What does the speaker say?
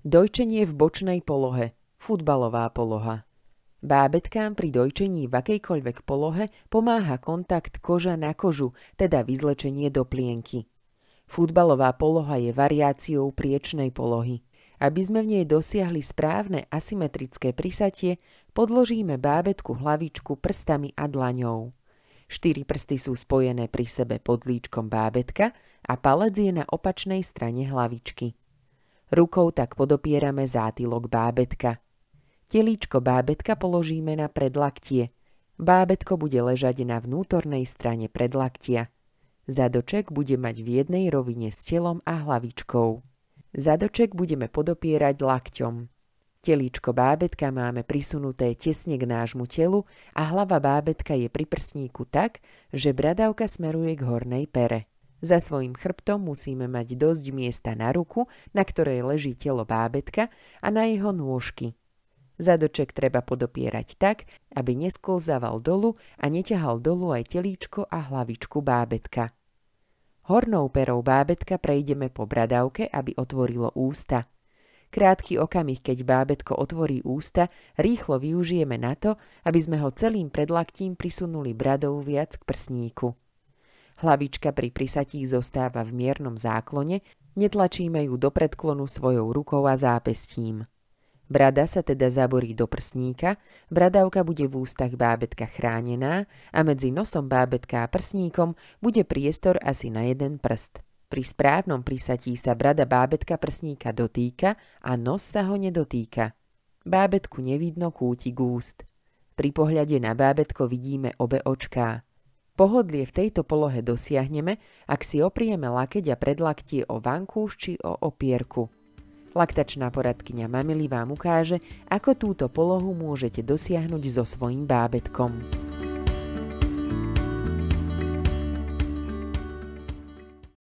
Dojčenie v bočnej polohe. Futbalová poloha. Bábetkám pri dojčení v akejkoľvek polohe pomáha kontakt koža na kožu, teda vyzlečenie do plienky. Futbalová poloha je variáciou priečnej polohy. Aby sme v nej dosiahli správne asymetrické prisatie, podložíme bábetku hlavičku prstami a dlaňou. Štyri prsty sú spojené pri sebe pod líčkom bábetka a palec je na opačnej strane hlavičky. Rukou tak podopierame zátylok bábetka. Telíčko bábetka položíme na predlaktie. Bábetko bude ležať na vnútornej strane predlaktia. Zadoček bude mať v jednej rovine s telom a hlavičkou. Zadoček budeme podopierať lakťom. Telíčko bábetka máme prisunuté tesne k nášmu telu a hlava bábetka je pri prsníku tak, že bradavka smeruje k hornej pere. Za svojim chrbtom musíme mať dosť miesta na ruku, na ktorej leží telo bábetka a na jeho nôžky. Zadoček treba podopierať tak, aby nesklzával dolu a neťahal dolu aj telíčko a hlavičku bábetka. Hornou perou bábetka prejdeme po bradavke, aby otvorilo ústa. Krátky okamih, keď bábetko otvorí ústa, rýchlo využijeme na to, aby sme ho celým predlaktím prisunuli bradou viac k prsníku. Hlavička pri prisatí zostáva v miernom záklone, netlačíme ju do predklonu svojou rukou a zápestím. Brada sa teda zaborí do prsníka, bradavka bude v ústach bábetka chránená a medzi nosom bábetka a prsníkom bude priestor asi na jeden prst. Pri správnom prisatí sa brada bábetka prsníka dotýka a nos sa ho nedotýka. Bábetku nevidno kúti gúst. Pri pohľade na bábetko vidíme obe očká. Pohodlie v tejto polohe dosiahneme, ak si oprieme lakeť a predlaktie o vankúš či o opierku. Laktačná poradkyňa Mamily vám ukáže, ako túto polohu môžete dosiahnuť so svojím bábetkom.